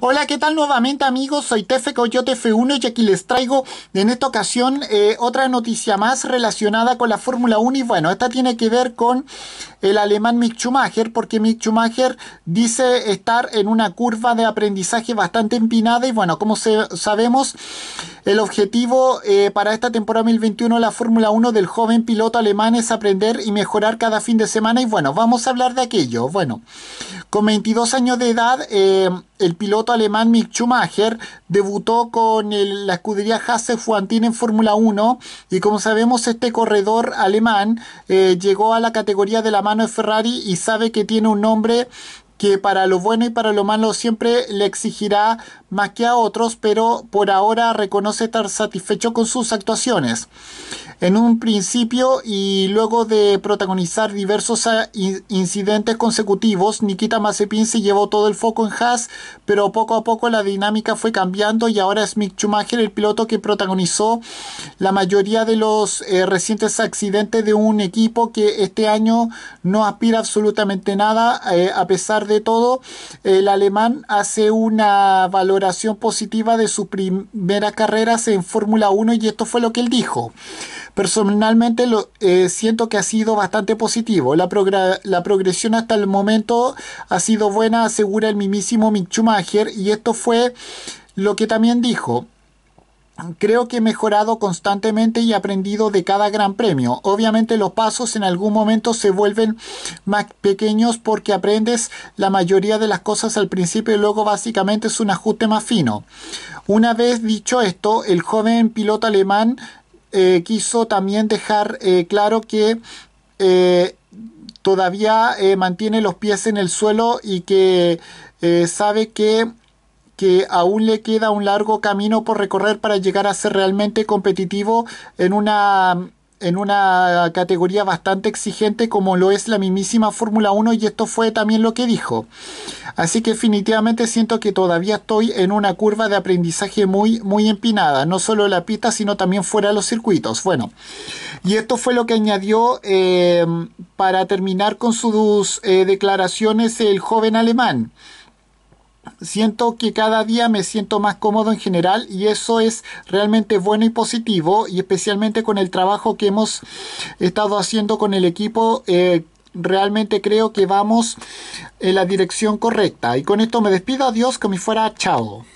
Hola, ¿qué tal nuevamente amigos? Soy Tefe Coyote F1 y aquí les traigo en esta ocasión eh, otra noticia más relacionada con la Fórmula 1 y bueno, esta tiene que ver con el alemán Mick Schumacher porque Mick Schumacher dice estar en una curva de aprendizaje bastante empinada y bueno, como se, sabemos, el objetivo eh, para esta temporada 2021 de la Fórmula 1 del joven piloto alemán es aprender y mejorar cada fin de semana y bueno, vamos a hablar de aquello. Bueno, con 22 años de edad, eh, el piloto alemán Mick Schumacher debutó con la escudería Hasse Fuantin en Fórmula 1 y como sabemos este corredor alemán eh, llegó a la categoría de la mano de Ferrari y sabe que tiene un nombre que para lo bueno y para lo malo siempre le exigirá más que a otros, pero por ahora reconoce estar satisfecho con sus actuaciones. En un principio y luego de protagonizar diversos ah, incidentes consecutivos, Nikita Mazepin se llevó todo el foco en Haas, pero poco a poco la dinámica fue cambiando y ahora es Mick Schumacher el piloto que protagonizó la mayoría de los eh, recientes accidentes de un equipo que este año no aspira absolutamente nada, eh, a pesar de todo, el alemán hace una valoración positiva de su primeras carreras en Fórmula 1 y esto fue lo que él dijo. Personalmente lo, eh, siento que ha sido bastante positivo. La, la progresión hasta el momento ha sido buena, asegura el mismísimo Mick Schumacher y esto fue lo que también dijo creo que he mejorado constantemente y aprendido de cada gran premio. Obviamente los pasos en algún momento se vuelven más pequeños porque aprendes la mayoría de las cosas al principio y luego básicamente es un ajuste más fino. Una vez dicho esto, el joven piloto alemán eh, quiso también dejar eh, claro que eh, todavía mantiene los pies en el suelo y que sabe que que aún le queda un largo camino por recorrer para llegar a ser realmente competitivo en una en una categoría bastante exigente como lo es la mismísima Fórmula 1 y esto fue también lo que dijo. Así que definitivamente siento que todavía estoy en una curva de aprendizaje muy muy empinada, no solo en la pista sino también fuera de los circuitos. Bueno, y esto fue lo que añadió eh, para terminar con sus eh, declaraciones el joven alemán siento que cada día me siento más cómodo en general y eso es realmente bueno y positivo y especialmente con el trabajo que hemos estado haciendo con el equipo eh, realmente creo que vamos en la dirección correcta y con esto me despido adiós que me fuera chao